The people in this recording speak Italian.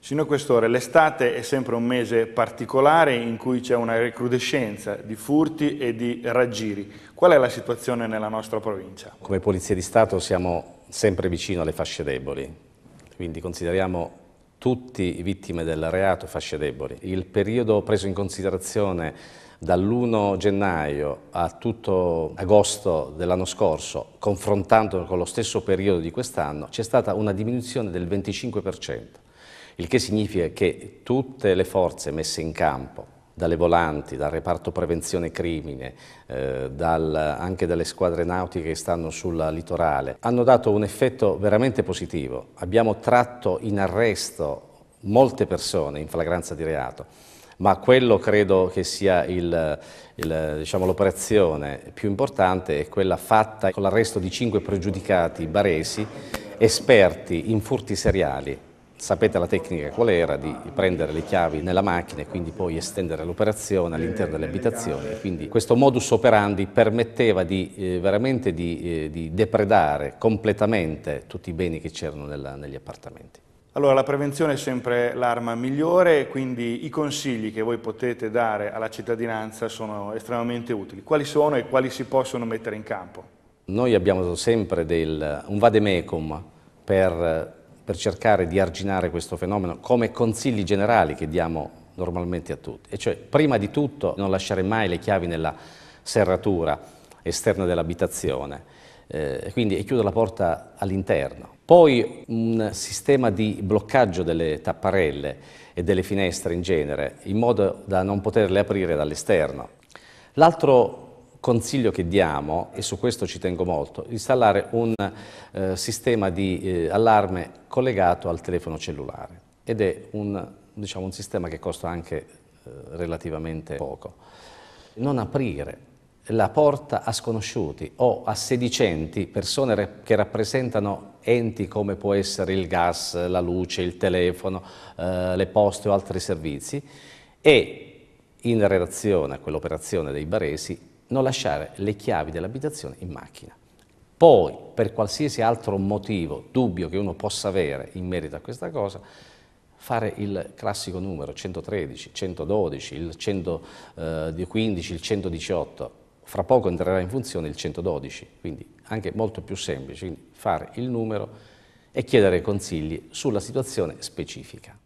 Signor Questore, l'estate è sempre un mese particolare in cui c'è una recrudescenza di furti e di raggiri. Qual è la situazione nella nostra provincia? Come Polizia di Stato siamo sempre vicino alle fasce deboli, quindi consideriamo tutti vittime del reato fasce deboli. Il periodo preso in considerazione dall'1 gennaio a tutto agosto dell'anno scorso, confrontandolo con lo stesso periodo di quest'anno, c'è stata una diminuzione del 25% il che significa che tutte le forze messe in campo, dalle volanti, dal reparto prevenzione crimine, eh, dal, anche dalle squadre nautiche che stanno sul litorale, hanno dato un effetto veramente positivo. Abbiamo tratto in arresto molte persone in flagranza di reato, ma quello credo che sia diciamo, l'operazione diciamo, più importante è quella fatta con l'arresto di cinque pregiudicati baresi esperti in furti seriali Sapete la tecnica qual era? Di prendere le chiavi nella macchina e quindi poi estendere l'operazione all'interno delle abitazioni. Quindi questo modus operandi permetteva di, eh, veramente di, eh, di, depredare completamente tutti i beni che c'erano negli appartamenti. Allora la prevenzione è sempre l'arma migliore, quindi i consigli che voi potete dare alla cittadinanza sono estremamente utili. Quali sono e quali si possono mettere in campo? Noi abbiamo sempre del, un vademecum per per cercare di arginare questo fenomeno come consigli generali che diamo normalmente a tutti. E cioè, prima di tutto, non lasciare mai le chiavi nella serratura esterna dell'abitazione, eh, quindi chiudere la porta all'interno. Poi un sistema di bloccaggio delle tapparelle e delle finestre in genere, in modo da non poterle aprire dall'esterno. L'altro consiglio che diamo, e su questo ci tengo molto, installare un eh, sistema di eh, allarme collegato al telefono cellulare ed è un, diciamo, un sistema che costa anche eh, relativamente poco. Non aprire la porta a sconosciuti o a sedicenti, persone che rappresentano enti come può essere il gas, la luce, il telefono, eh, le poste o altri servizi e in relazione a quell'operazione dei baresi non lasciare le chiavi dell'abitazione in macchina. Poi, per qualsiasi altro motivo, dubbio che uno possa avere in merito a questa cosa, fare il classico numero 113, 112, il 115, eh, il 118, fra poco entrerà in funzione il 112, quindi anche molto più semplice, quindi fare il numero e chiedere consigli sulla situazione specifica.